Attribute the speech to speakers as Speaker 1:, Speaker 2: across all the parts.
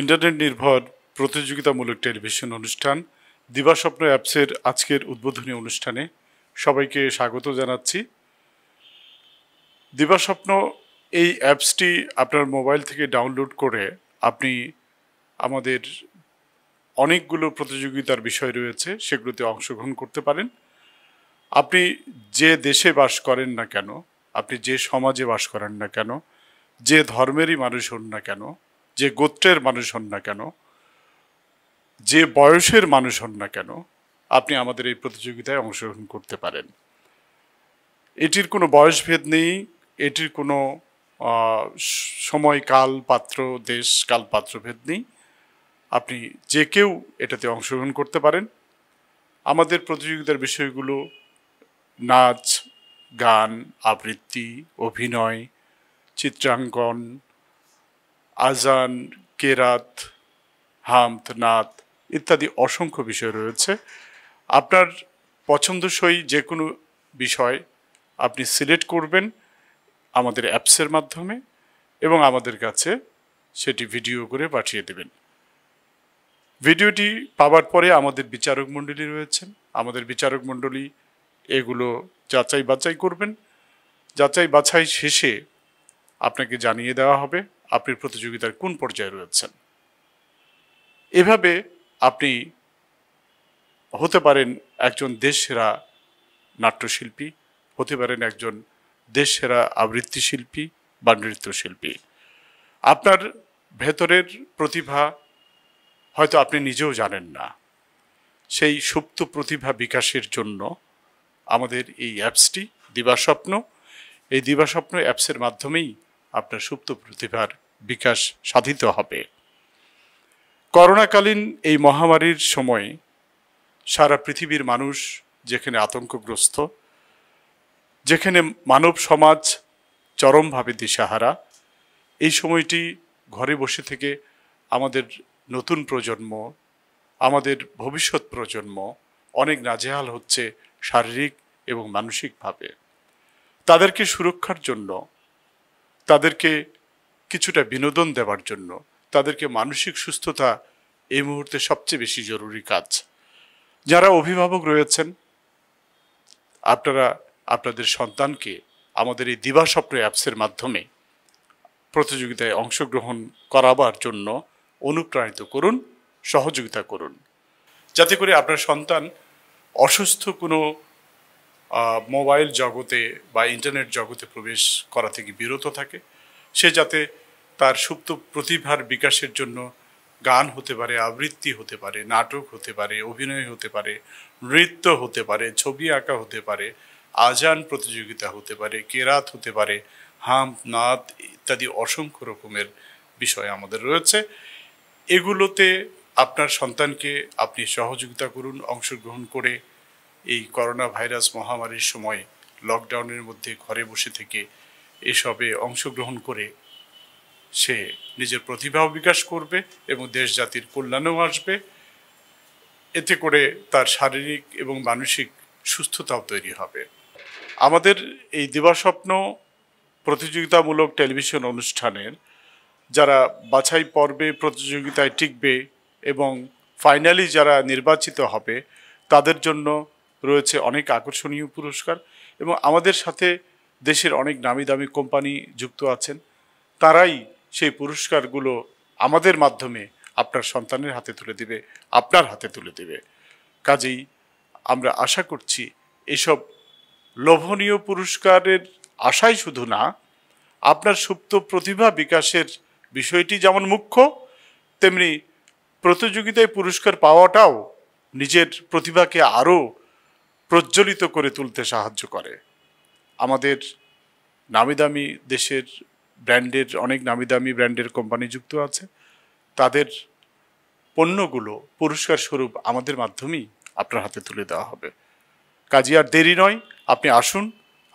Speaker 1: internet নির্ভর প্রতিযোগিতামূলক television অনুষ্ঠান দিবাস্বপ্ন অ্যাপসের আজকের উদ্বোধনী অনুষ্ঠানে সবাইকে স্বাগত জানাচ্ছি দিবাস্বপ্ন এই অ্যাপসটি আপনার মোবাইল থেকে ডাউনলোড করে আপনি আমাদের অনেকগুলো প্রতিযোগিতার বিষয় রয়েছে সেগুলোতে অংশগ্রহণ করতে পারেন আপনি যে দেশে বাস করেন না কেন আপনি যে সমাজে বাস করেন না কেন যে ধর্মেরই মানুষ হন না কেন যে গোত্রের মানুষ হন না কেন যে বয়সের মানুষ হন না কেন আপনি আমাদের এই প্রতিযোগিতায় অংশগ্রহণ করতে পারেন এটির কোনো বয়সভেদ নেই এটির কোনো সময় কাল পাত্র দেশ কাল পাত্রভেদ নেই আপনি যে কেউ এটাতে অংশগ্রহণ করতে পারেন আমাদের প্রতিযোগিতার বিষয়গুলো নাচ গান আবৃত্তি অভিনয় চিত্রাঙ্কন আজান কেরাত হামথ নাত ইত্যাদি অসংখ্য বিষয় রয়েছে আপনার পছন্দসই যে কোনো বিষয় আপনি সিলেক্ট করবেন আমাদের অ্যাপসের মাধ্যমে এবং আমাদের কাছে সেটি ভিডিও করে পাঠিয়ে দেবেন ভিডিওটি পাওয়ার পরে আমাদের বিচারক মণ্ডলী রয়েছেন আমাদের বিচারক মণ্ডলী এগুলো যাচাই বাছাই করবেন যাচাই বাছাই শেষে আপনাকে জানিয়ে দেওয়া হবে আপনি প্রতিযোগিতার কোন পর্যায়ে রয়েছেন এভাবে আপনি হতে পারেন একজন দেশসেরা নাট্যশিল্পী হতে পারেন একজন দেশসেরা শিল্পী বা নৃত্যশিল্পী আপনার ভেতরের প্রতিভা হয়তো আপনি নিজেও জানেন না সেই সুপ্ত প্রতিভা বিকাশের জন্য আমাদের এই অ্যাপসটি দিবাস্বপ্ন এই দিবাস্বপ্ন অ্যাপসের মাধ্যমেই আপনার সুপ্ত প্রতিভার বিকাশ সাধিত হবে করোনাকালীন এই মহামারীর সময়ে সারা পৃথিবীর মানুষ যেখানে আতঙ্কগ্রস্ত যেখানে মানব সমাজ চরমভাবে দিশাহারা এই সময়টি ঘরে বসে থেকে আমাদের নতুন প্রজন্ম আমাদের ভবিষ্যৎ প্রজন্ম অনেক নাজেহাল হচ্ছে শারীরিক এবং মানসিকভাবে তাদেরকে সুরক্ষার জন্য তাদেরকে কিছুটা বিনোদন দেওয়ার জন্য তাদেরকে মানসিক সুস্থতা এই মুহূর্তে সবচেয়ে বেশি জরুরি কাজ যারা অভিভাবক রয়েছেন আপনারা আপনাদের সন্তানকে আমাদের এই দিবাস্বপ্ন অ্যাপসের মাধ্যমে প্রতিযোগিতায় অংশগ্রহণ করাবার জন্য অনুপ্রাণিত করুন সহযোগিতা করুন যাতে করে আপনার সন্তান অসুস্থ কোনো মোবাইল জগতে বা ইন্টারনেট জগতে প্রবেশ করা থেকে বিরত থাকে সে যাতে তার সুপ্ত প্রতিভার বিকাশের জন্য গান হতে পারে আবৃত্তি হতে পারে নাটক হতে পারে অভিনয় হতে পারে নৃত্য হতে পারে ছবি আঁকা হতে পারে আজান প্রতিযোগিতা হতে পারে কেরাত হতে পারে হাম নাত ইত্যাদি অসংখ্য রকমের বিষয় আমাদের রয়েছে এগুলোতে আপনার সন্তানকে আপনি সহযোগিতা করুন অংশগ্রহণ করে এই করোনা ভাইরাস মহামারীর সময় লকডাউনের মধ্যে ঘরে বসে থেকে এসবে অংশগ্রহণ করে সে নিজের প্রতিভাও বিকাশ করবে এবং দেশ জাতির কল্যাণেও আসবে এতে করে তার শারীরিক এবং মানসিক সুস্থতাও তৈরি হবে আমাদের এই দিবাস্বপ্ন প্রতিযোগিতামূলক টেলিভিশন অনুষ্ঠানের যারা বাছাই পর্বে প্রতিযোগিতায় টিকবে এবং ফাইনালি যারা নির্বাচিত হবে তাদের জন্য রয়েছে অনেক আকর্ষণীয় পুরস্কার এবং আমাদের সাথে দেশের অনেক নামি দামি কোম্পানি যুক্ত আছেন তারাই সেই পুরস্কারগুলো আমাদের মাধ্যমে আপনার সন্তানের হাতে তুলে দেবে আপনার হাতে তুলে দেবে কাজেই আমরা আশা করছি এসব লোভনীয় পুরস্কারের আশাই শুধু না আপনার সুপ্ত প্রতিভা বিকাশের বিষয়টি যেমন মুখ্য তেমনি প্রতিযোগিতায় পুরস্কার পাওয়াটাও নিজের প্রতিভাকে আরও প্রজ্বলিত করে তুলতে সাহায্য করে আমাদের নামি দামি দেশের ব্র্যান্ডের অনেক নামি দামি ব্র্যান্ডের কোম্পানি যুক্ত আছে তাদের পণ্যগুলো পুরস্কার স্বরূপ আমাদের মাধ্যমেই আপনার হাতে তুলে দেওয়া হবে কাজে আর দেরি নয় আপনি আসুন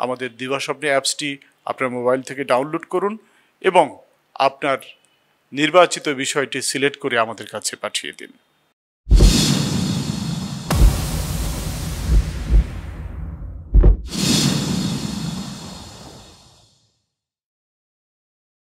Speaker 1: আমাদের দিবাস্বপ্নে অ্যাপসটি আপনার মোবাইল থেকে ডাউনলোড করুন এবং আপনার নির্বাচিত বিষয়টি সিলেক্ট করে আমাদের কাছে পাঠিয়ে দিন